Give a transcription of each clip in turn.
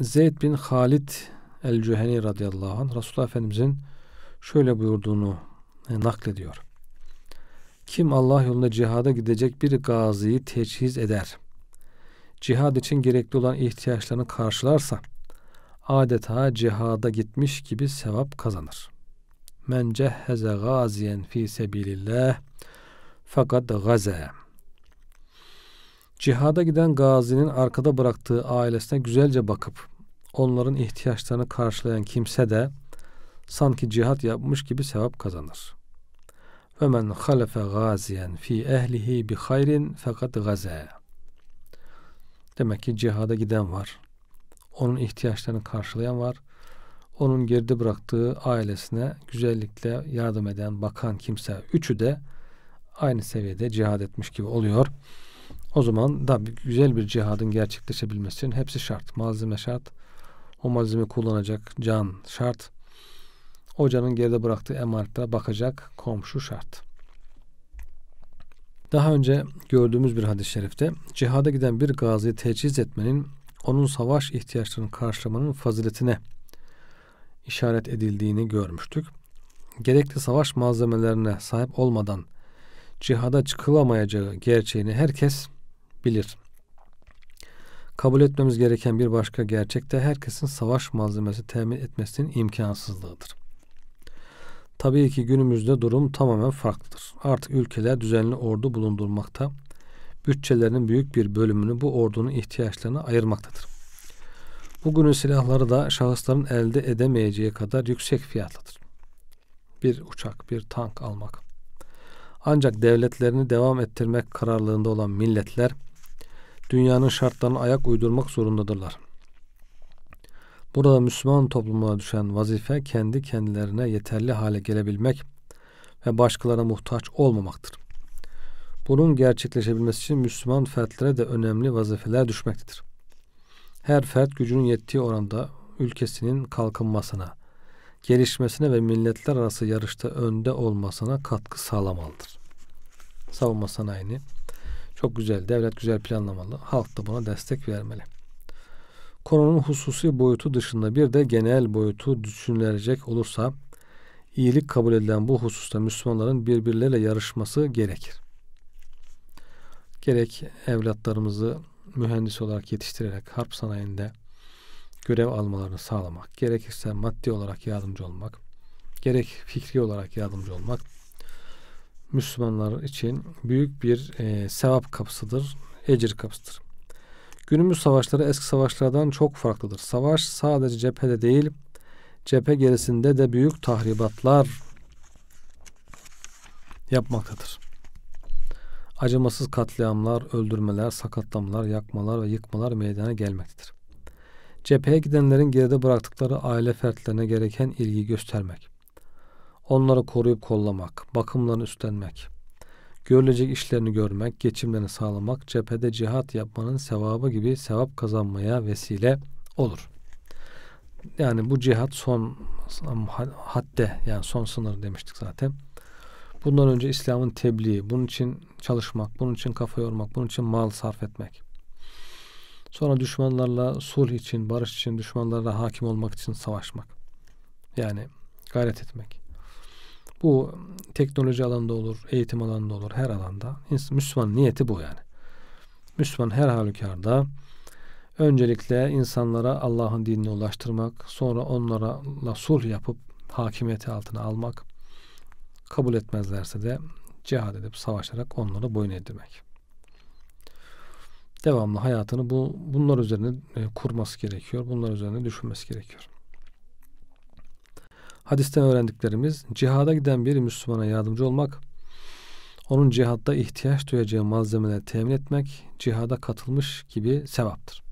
Zeyd bin Halid el-Cüheni radıyallahu anh Resulullah Efendimizin şöyle buyurduğunu e, naklediyor. Kim Allah yolunda cihada gidecek bir gaziyi teçhiz eder. Cihad için gerekli olan ihtiyaçlarını karşılarsa adeta cihada gitmiş gibi sevap kazanır. Men cehheze gaziyen fi sebilillah fakat gaze Cihada giden gazinin arkada bıraktığı ailesine güzelce bakıp onların ihtiyaçlarını karşılayan kimse de sanki cihat yapmış gibi sevap kazanır. Ve men halefe gaziyen fi ehlihi bi hayrin fakat gaze. Demek ki cihada giden var. Onun ihtiyaçlarını karşılayan var. Onun geride bıraktığı ailesine güzellikle yardım eden, bakan kimse. Üçü de aynı seviyede cihad etmiş gibi oluyor. O zaman da güzel bir cihadın gerçekleşebilmesi için hepsi şart. Malzeme şart. O malzeme kullanacak can şart. o canın geride bıraktığı emanete bakacak komşu şart. Daha önce gördüğümüz bir hadis-i şerifte cihada giden bir gaziyi teçhiz etmenin onun savaş ihtiyaçlarını karşılamanın faziletine işaret edildiğini görmüştük. Gerekli savaş malzemelerine sahip olmadan cihada çıkılamayacağı gerçeğini herkes bilir. Kabul etmemiz gereken bir başka gerçek de herkesin savaş malzemesi temin etmesinin imkansızlığıdır. Tabii ki günümüzde durum tamamen farklıdır. Artık ülkeler düzenli ordu bulundurmakta, bütçelerinin büyük bir bölümünü bu ordunun ihtiyaçlarına ayırmaktadır. Bugünün silahları da şahısların elde edemeyeceği kadar yüksek fiyatlıdır. Bir uçak, bir tank almak. Ancak devletlerini devam ettirmek kararlılığında olan milletler dünyanın şartlarına ayak uydurmak zorundadırlar. Burada Müslüman toplumuna düşen vazife kendi kendilerine yeterli hale gelebilmek ve başkalarına muhtaç olmamaktır. Bunun gerçekleşebilmesi için Müslüman fertlere de önemli vazifeler düşmektedir. Her fert gücünün yettiği oranda ülkesinin kalkınmasına, gelişmesine ve milletler arası yarışta önde olmasına katkı sağlamalıdır. Savunma sanayini çok güzel. Devlet güzel planlamalı. Halk da buna destek vermeli. Konunun hususi boyutu dışında bir de genel boyutu düşünülecek olursa iyilik kabul edilen bu hususta Müslümanların birbirleriyle yarışması gerekir. Gerek evlatlarımızı mühendis olarak yetiştirerek harp sanayinde görev almalarını sağlamak, gerekirse maddi olarak yardımcı olmak, gerek fikri olarak yardımcı olmak, Müslümanlar için büyük bir e, sevap kapısıdır, ecir kapısıdır. Günümüz savaşları eski savaşlardan çok farklıdır. Savaş sadece cephede değil, cephe gerisinde de büyük tahribatlar yapmaktadır. Acımasız katliamlar, öldürmeler, sakatlamalar, yakmalar ve yıkmalar meydana gelmektedir. Cepheye gidenlerin geride bıraktıkları aile fertlerine gereken ilgi göstermek, Onları koruyup kollamak, bakımlarını üstlenmek, görülecek işlerini görmek, geçimlerini sağlamak, cephede cihat yapmanın sevabı gibi sevap kazanmaya vesile olur. Yani bu cihat son hadde yani son sınır demiştik zaten. Bundan önce İslam'ın tebliği, bunun için çalışmak, bunun için kafa yormak, bunun için mal sarf etmek. Sonra düşmanlarla sulh için, barış için, düşmanlara hakim olmak için savaşmak. Yani gayret etmek. Bu teknoloji alanında olur, eğitim alanında olur, her alanda. Müslüman niyeti bu yani. Müslüman her halükarda öncelikle insanlara Allah'ın dinini ulaştırmak, sonra onlara sulh yapıp hakimiyeti altına almak, kabul etmezlerse de cihad edip savaşarak onlara boyun eğdirmek. Devamlı hayatını bu bunlar üzerine e, kurması gerekiyor. Bunlar üzerine düşünmesi gerekiyor. Hadisten öğrendiklerimiz cihada giden bir Müslümana yardımcı olmak, onun cihatta ihtiyaç duyacağı malzemeleri temin etmek cihada katılmış gibi sevaptır.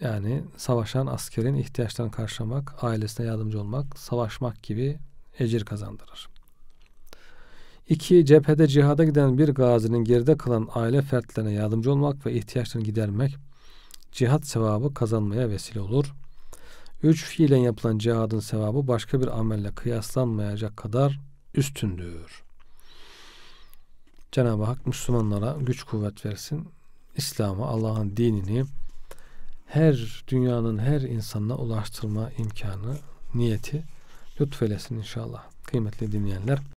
Yani savaşan askerin ihtiyaçlarını karşılamak, ailesine yardımcı olmak, savaşmak gibi ecir kazandırır. 2. Cephede cihada giden bir gazinin geride kalan aile fertlerine yardımcı olmak ve ihtiyaçlarını gidermek cihat sevabı kazanmaya vesile olur.'' Üç fiilen yapılan cihadın sevabı başka bir amelle kıyaslanmayacak kadar üstündür. Cenab-ı Hak Müslümanlara güç kuvvet versin. İslam'ı, Allah'ın dinini her dünyanın her insanına ulaştırma imkanı, niyeti lütfelesin inşallah. Kıymetli dinleyenler